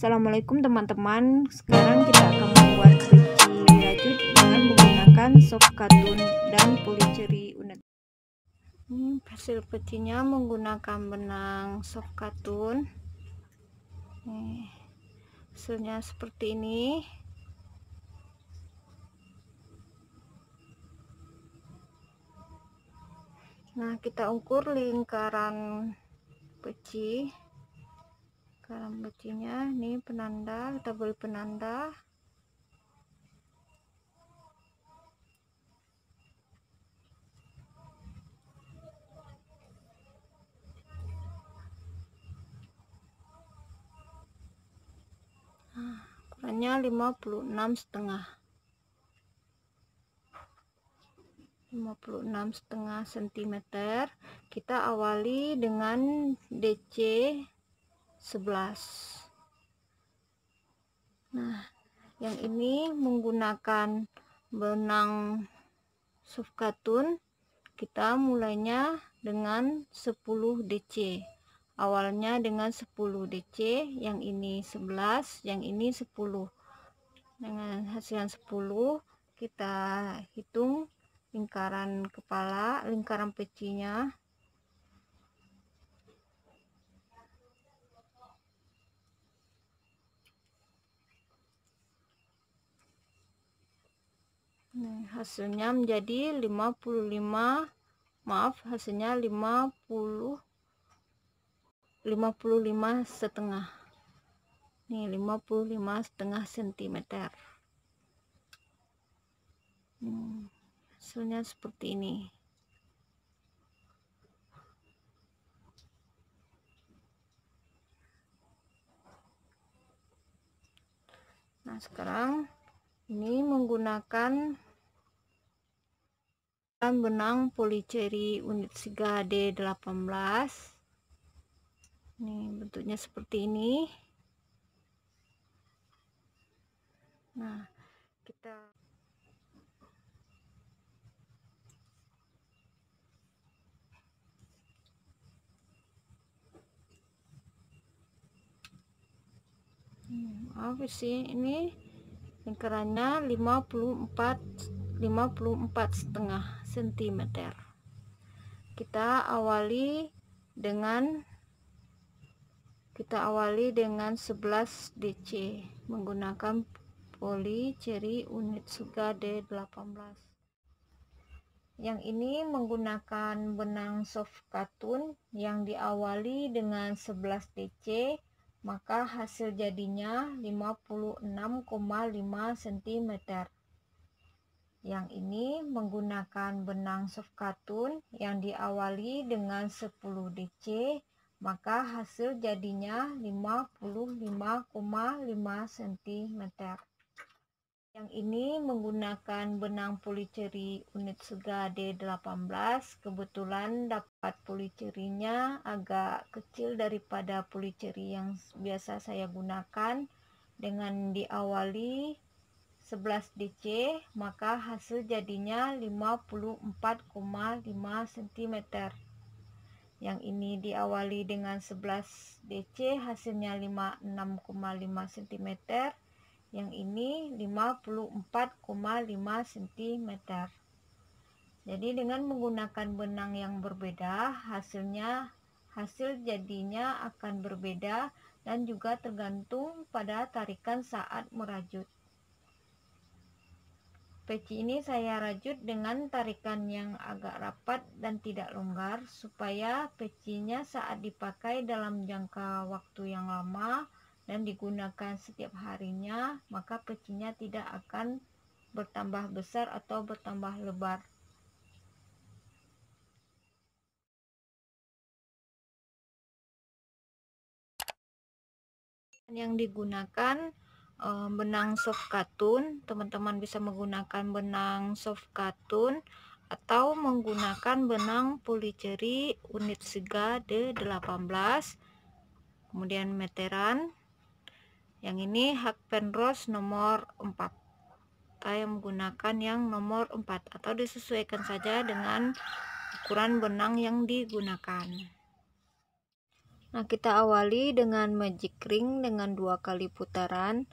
Assalamualaikum teman-teman Sekarang kita akan membuat peci rajut Dengan menggunakan soft katun dan policeri unet Ini hasil pecinya menggunakan benang soft katun Nih, Hasilnya seperti ini Nah kita ukur lingkaran peci sekarang becinya ini penanda kita beli penanda nah, 56 setengah 56 setengah cm kita awali dengan DC 11 nah yang ini menggunakan benang sufkatun kita mulainya dengan 10 DC awalnya dengan 10 DC yang ini 11 yang ini 10 dengan hasil 10 kita hitung lingkaran kepala lingkaran pecinya Nah, hasilnya menjadi 55 maaf hasilnya 50 55 setengah nih 55 setengah sentimeter hmm, hasilnya seperti ini nah sekarang ini menggunakan benang policeri unit siga d 18 ini bentuknya seperti ini nah kita maaf hmm, sih ini lingkarannya 54 54 setengah cm kita awali dengan kita awali dengan 11 DC menggunakan poli ceri unit suga D18 yang ini menggunakan benang soft katun yang diawali dengan 11 DC maka hasil jadinya 56,5 cm yang ini menggunakan benang soft katun yang diawali dengan 10 DC, maka hasil jadinya 55,5 cm. Yang ini menggunakan benang policeri unit Suga D18. Kebetulan dapat policerinya agak kecil daripada policeri yang biasa saya gunakan dengan diawali 11 DC, maka hasil jadinya 54,5 cm. Yang ini diawali dengan 11 DC, hasilnya 56,5 cm. Yang ini 54,5 cm. Jadi dengan menggunakan benang yang berbeda, hasilnya hasil jadinya akan berbeda dan juga tergantung pada tarikan saat merajut. Peci ini saya rajut dengan tarikan yang agak rapat dan tidak longgar supaya pecinya saat dipakai dalam jangka waktu yang lama dan digunakan setiap harinya maka pecinya tidak akan bertambah besar atau bertambah lebar. Yang digunakan Eh, benang soft katun teman-teman bisa menggunakan benang soft katun atau menggunakan benang policeri unit sega D18 kemudian meteran yang ini hak penrose nomor 4 Saya menggunakan yang nomor 4 atau disesuaikan saja dengan ukuran benang yang digunakan nah kita awali dengan magic ring dengan dua kali putaran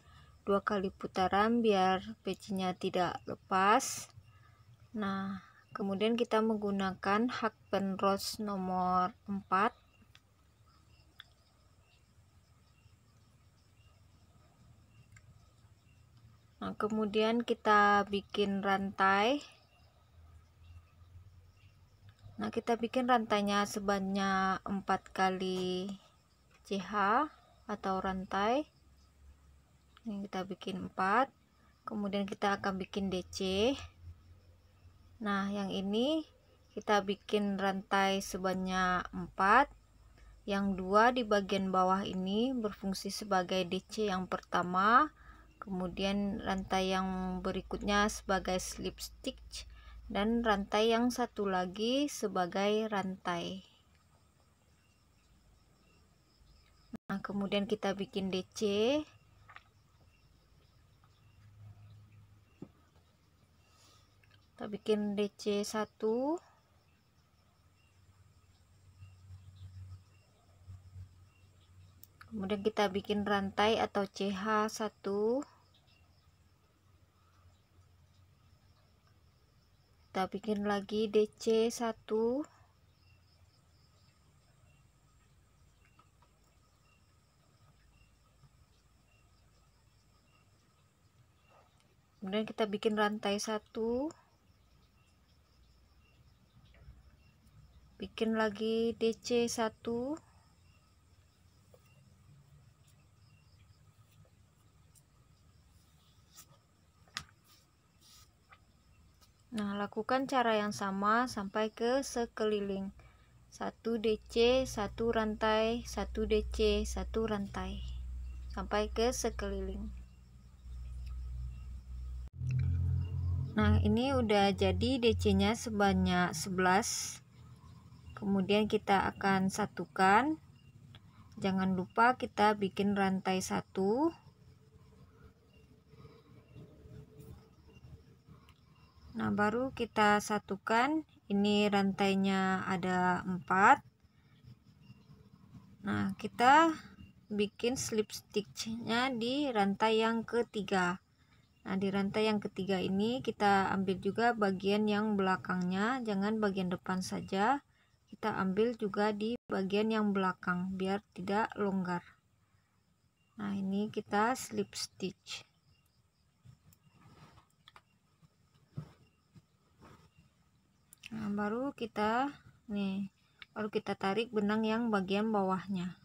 dua kali putaran biar pecinya tidak lepas nah kemudian kita menggunakan hak penrose nomor 4 nah kemudian kita bikin rantai nah kita bikin rantainya sebanyak 4 kali CH atau rantai ini kita bikin 4 kemudian kita akan bikin DC nah yang ini kita bikin rantai sebanyak 4 yang dua di bagian bawah ini berfungsi sebagai DC yang pertama kemudian rantai yang berikutnya sebagai slip stitch dan rantai yang satu lagi sebagai rantai nah kemudian kita bikin DC kita bikin DC 1 kemudian kita bikin rantai atau CH 1 kita bikin lagi DC 1 kemudian kita bikin rantai 1 bikin lagi DC 1 nah lakukan cara yang sama sampai ke sekeliling 1 DC 1 rantai 1 DC 1 rantai sampai ke sekeliling nah ini udah jadi DC nya sebanyak 11 kemudian kita akan satukan jangan lupa kita bikin rantai satu nah baru kita satukan ini rantainya ada empat. nah kita bikin slip stitchnya di rantai yang ketiga nah di rantai yang ketiga ini kita ambil juga bagian yang belakangnya jangan bagian depan saja kita ambil juga di bagian yang belakang biar tidak longgar nah ini kita slip stitch nah baru kita nih baru kita tarik benang yang bagian bawahnya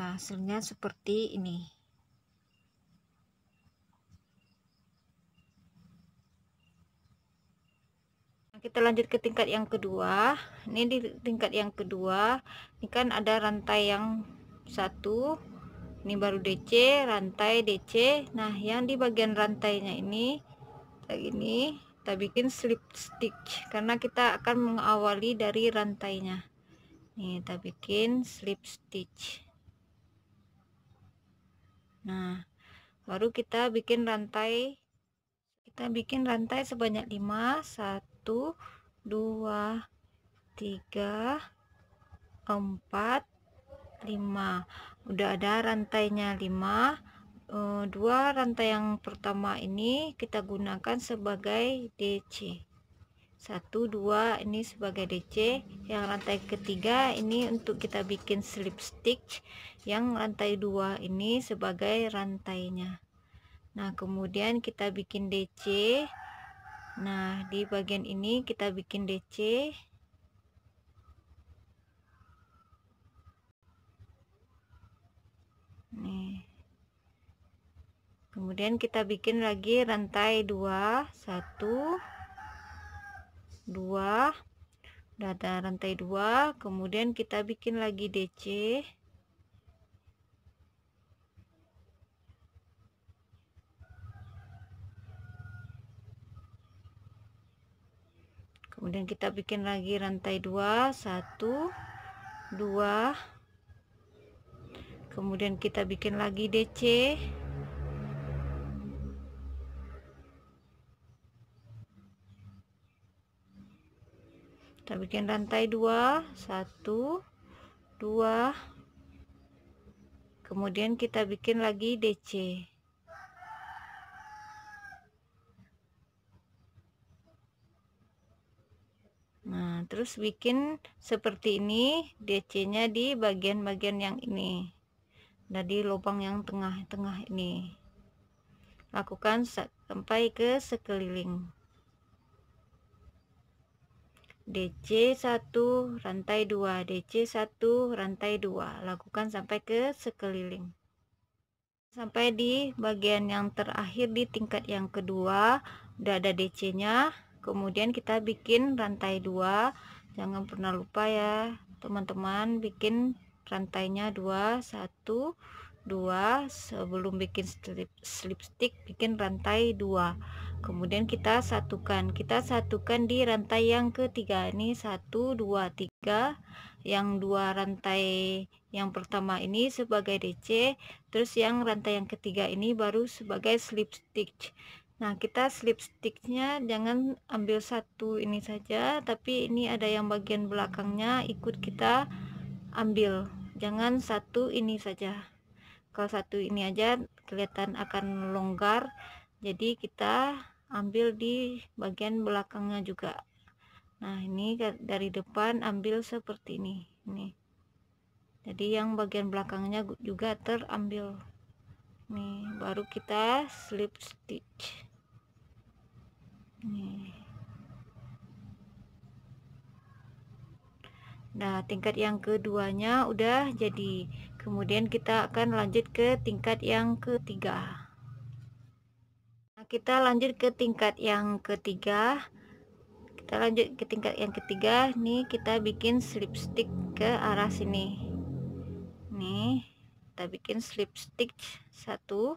hasilnya seperti ini kita lanjut ke tingkat yang kedua ini di tingkat yang kedua ini kan ada rantai yang satu ini baru DC rantai DC nah yang di bagian rantainya ini kayak ini kita bikin slip stitch karena kita akan mengawali dari rantainya ini kita bikin slip stitch nah baru kita bikin rantai kita bikin rantai sebanyak 5 1 2 3 4 5 udah ada rantainya 5 eh, dua rantai yang pertama ini kita gunakan sebagai DC satu dua ini sebagai DC yang rantai ketiga ini untuk kita bikin slip stitch yang rantai dua ini sebagai rantainya nah kemudian kita bikin DC nah di bagian ini kita bikin DC nih kemudian kita bikin lagi rantai dua satu 2 udah ada rantai 2 kemudian kita bikin lagi DC kemudian kita bikin lagi rantai 2 1 2 kemudian kita bikin lagi DC bikin rantai dua satu dua kemudian kita bikin lagi DC nah terus bikin seperti ini DC nya di bagian-bagian yang ini nah, dari lubang yang tengah-tengah ini lakukan sampai ke sekeliling DC1 rantai 2, DC1 rantai 2. Lakukan sampai ke sekeliling. Sampai di bagian yang terakhir di tingkat yang kedua, udah ada DC-nya. Kemudian kita bikin rantai 2. Jangan pernah lupa ya, teman-teman, bikin rantainya 2, 1, 2. Sebelum bikin slip, slip stick, bikin rantai 2 kemudian kita satukan kita satukan di rantai yang ketiga ini 1 2 3 yang dua rantai yang pertama ini sebagai DC terus yang rantai yang ketiga ini baru sebagai slip stitch nah kita slip stitchnya jangan ambil satu ini saja tapi ini ada yang bagian belakangnya ikut kita ambil jangan satu ini saja kalau satu ini aja kelihatan akan longgar jadi kita ambil di bagian belakangnya juga nah ini dari depan ambil seperti ini ini jadi yang bagian belakangnya juga terambil nih baru kita slip stitch nih nah tingkat yang keduanya udah jadi kemudian kita akan lanjut ke tingkat yang ketiga kita lanjut ke tingkat yang ketiga kita lanjut ke tingkat yang ketiga nih kita bikin slip stitch ke arah sini nih kita bikin slip stitch satu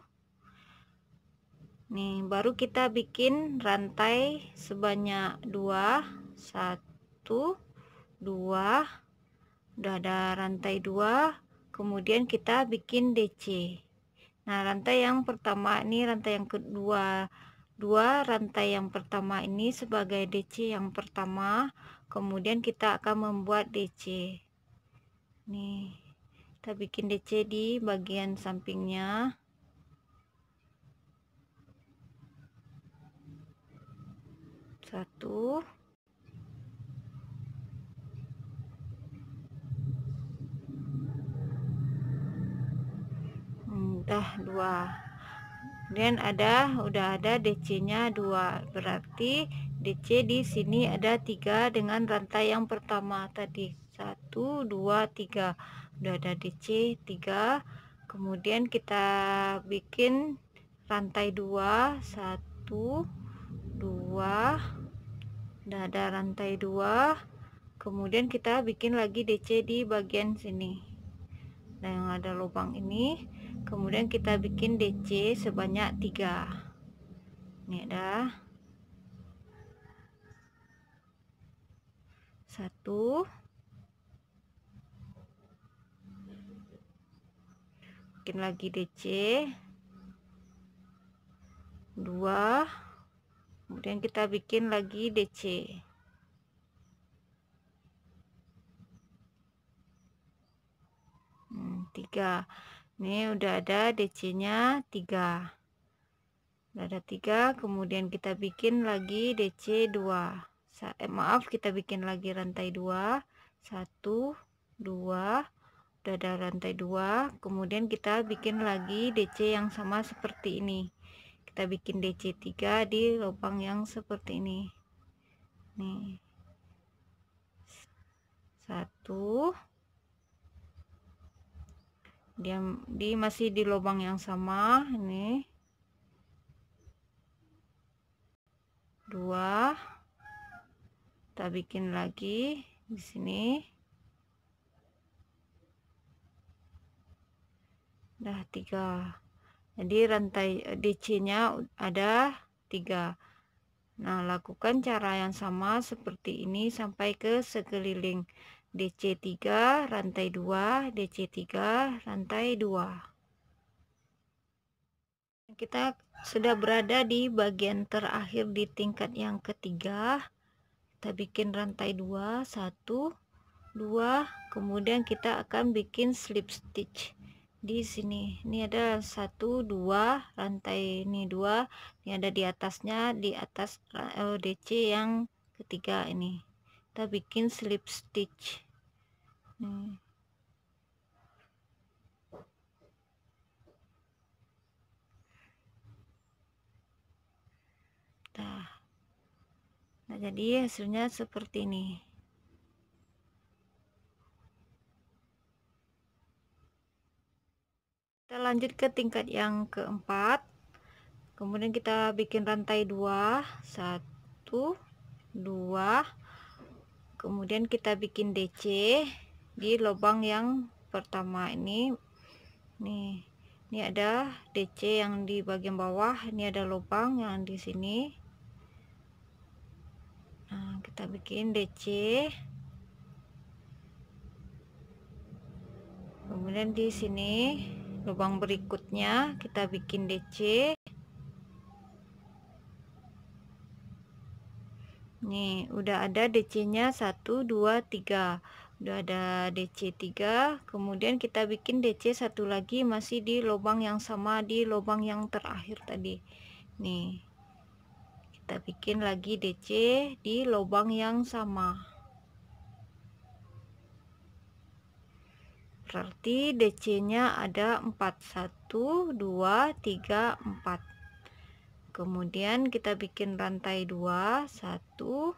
nih baru kita bikin rantai sebanyak dua satu dua udah ada rantai dua kemudian kita bikin DC nah rantai yang pertama ini rantai yang kedua dua rantai yang pertama ini sebagai DC yang pertama kemudian kita akan membuat DC nih kita bikin DC di bagian sampingnya satu udah dua dan ada udah ada DC nya dua berarti DC di sini ada tiga dengan rantai yang pertama tadi satu dua tiga udah ada DC tiga kemudian kita bikin rantai dua satu dua udah ada rantai dua kemudian kita bikin lagi DC di bagian sini nah yang ada lubang ini kemudian kita bikin DC sebanyak tiga. ini ada Satu. bikin lagi DC Dua. kemudian kita bikin lagi DC hmm, Tiga. Ini udah ada DC-nya 3. Udah ada 3, kemudian kita bikin lagi DC 2 Sa eh, maaf kita bikin lagi rantai 2 1 2 udah ada rantai 2 kemudian kita bikin lagi DC yang sama seperti ini kita bikin DC 3 di lubang yang seperti ini nih 1 dia di masih di lubang yang sama ini dua kita bikin lagi di sini dah tiga jadi rantai eh, DC nya ada tiga nah lakukan cara yang sama seperti ini sampai ke sekeliling DC3 rantai 2 DC3 rantai 2 kita sudah berada di bagian terakhir di tingkat yang ketiga kita bikin rantai 2 1 2 kemudian kita akan bikin slip stitch di sini ini ada 1 2 rantai ini 2 ini ada di atasnya di atas eh, DC yang ketiga ini kita bikin slip stitch Nah. nah, jadi hasilnya seperti ini. Kita lanjut ke tingkat yang keempat. Kemudian kita bikin rantai dua, satu, dua. Kemudian kita bikin DC di lubang yang pertama ini nih ini ada DC yang di bagian bawah ini ada lubang yang di sini nah kita bikin DC kemudian di sini lubang berikutnya kita bikin DC nih udah ada DC nya 1 2 3 udah ada DC3 kemudian kita bikin DC satu lagi masih di lubang yang sama di lubang yang terakhir tadi nih kita bikin lagi DC di lubang yang sama berarti DC nya ada 4 1 2 3 4 kemudian kita bikin rantai 2 1 2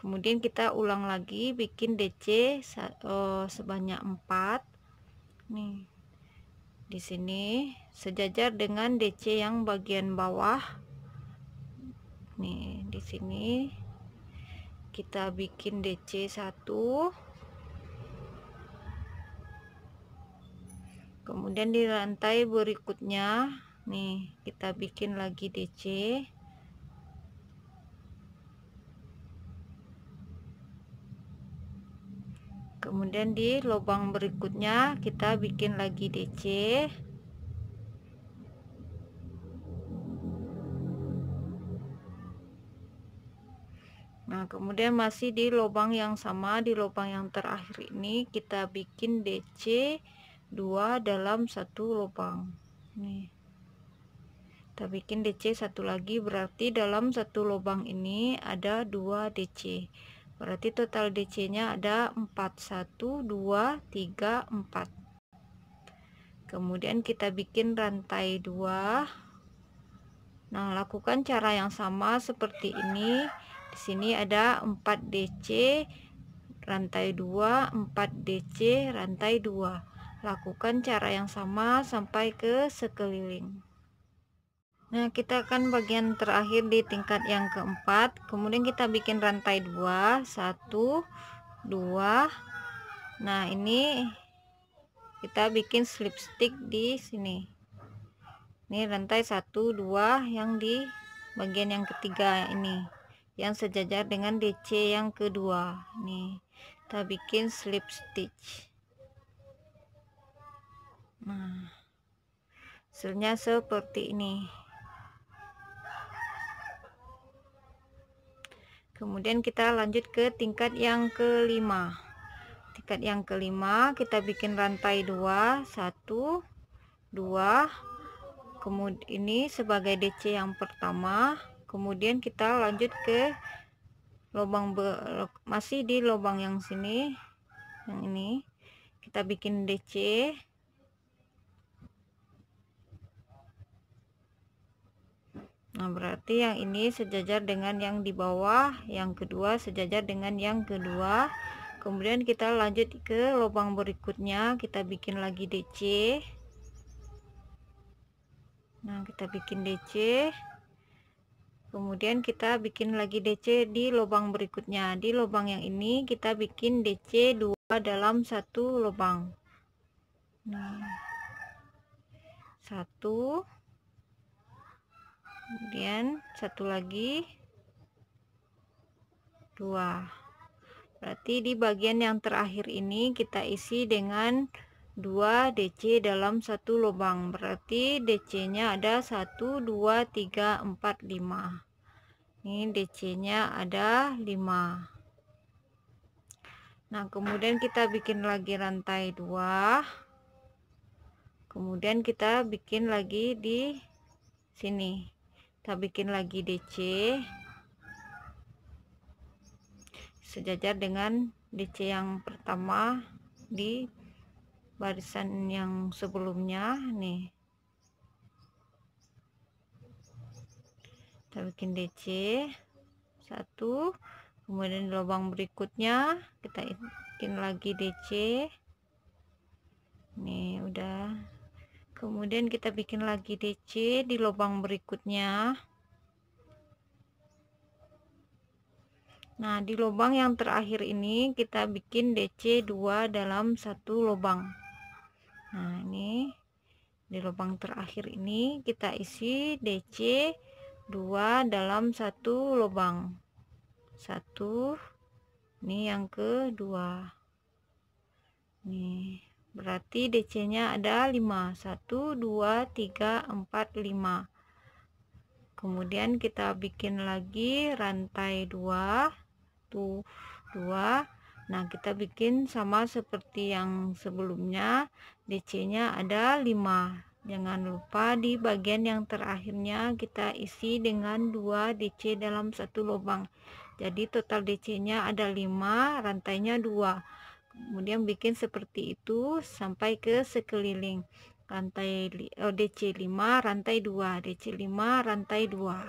kemudian kita ulang lagi bikin DC eh, sebanyak 4 nih di sini sejajar dengan DC yang bagian bawah nih di sini kita bikin DC 1 kemudian di lantai berikutnya nih kita bikin lagi DC kemudian di lubang berikutnya kita bikin lagi DC nah kemudian masih di lubang yang sama di lubang yang terakhir ini kita bikin DC 2 dalam satu lubang nih kita bikin DC satu lagi berarti dalam satu lubang ini ada dua DC Berarti total DC-nya ada 4, 1, 2, 3, 4. Kemudian kita bikin rantai 2. Nah, lakukan cara yang sama seperti ini. Di sini ada 4 DC rantai 2, 4 DC rantai 2. Lakukan cara yang sama sampai ke sekeliling. Nah, kita akan bagian terakhir di tingkat yang keempat. Kemudian kita bikin rantai dua, satu, dua. Nah, ini kita bikin slip stitch di sini. Ini rantai satu, dua yang di bagian yang ketiga ini, yang sejajar dengan DC yang kedua. Nih, kita bikin slip stitch. Nah, hasilnya seperti ini. kemudian kita lanjut ke tingkat yang kelima tingkat yang kelima kita bikin rantai dua satu dua kemudian ini sebagai DC yang pertama kemudian kita lanjut ke lubang masih di lubang yang sini yang ini kita bikin DC Nah, berarti yang ini sejajar dengan yang di bawah, yang kedua sejajar dengan yang kedua. Kemudian kita lanjut ke lubang berikutnya, kita bikin lagi DC. Nah, kita bikin DC. Kemudian kita bikin lagi DC di lubang berikutnya. Di lubang yang ini kita bikin DC 2 dalam satu lubang. Nah, satu kemudian satu lagi dua berarti di bagian yang terakhir ini kita isi dengan 2 DC dalam satu lubang berarti DC nya ada 1 2 3 4 5 ini DC nya ada 5 nah kemudian kita bikin lagi rantai 2 kemudian kita bikin lagi di sini kita bikin lagi DC sejajar dengan DC yang pertama di barisan yang sebelumnya nih kita bikin DC satu kemudian di lubang berikutnya kita bikin lagi DC nih udah kemudian kita bikin lagi DC di lubang berikutnya nah di lubang yang terakhir ini kita bikin DC 2 dalam satu lubang nah ini di lubang terakhir ini kita isi DC 2 dalam satu lubang satu ini yang kedua nih Berarti DC-nya ada 5. 1, 2, 3, 4, 5. Kemudian kita bikin lagi rantai 2. Tuh, 2. Nah, kita bikin sama seperti yang sebelumnya. DC-nya ada 5. Jangan lupa di bagian yang terakhirnya kita isi dengan 2 DC dalam satu lubang. Jadi total DC-nya ada 5, rantainya 2 kemudian bikin seperti itu sampai ke sekeliling rantai oh, DC 5 rantai 2 DC 5 rantai 2 nah,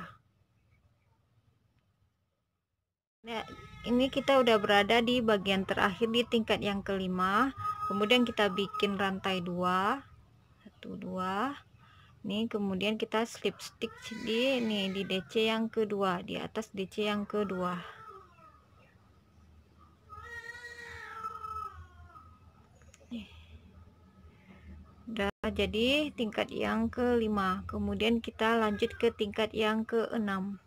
ya, ini kita udah berada di bagian terakhir di tingkat yang kelima kemudian kita bikin rantai 2 1 2 ini kemudian kita slip stitch di ini di DC yang kedua di atas DC yang kedua Udah, jadi tingkat yang kelima. Kemudian kita lanjut ke tingkat yang keenam.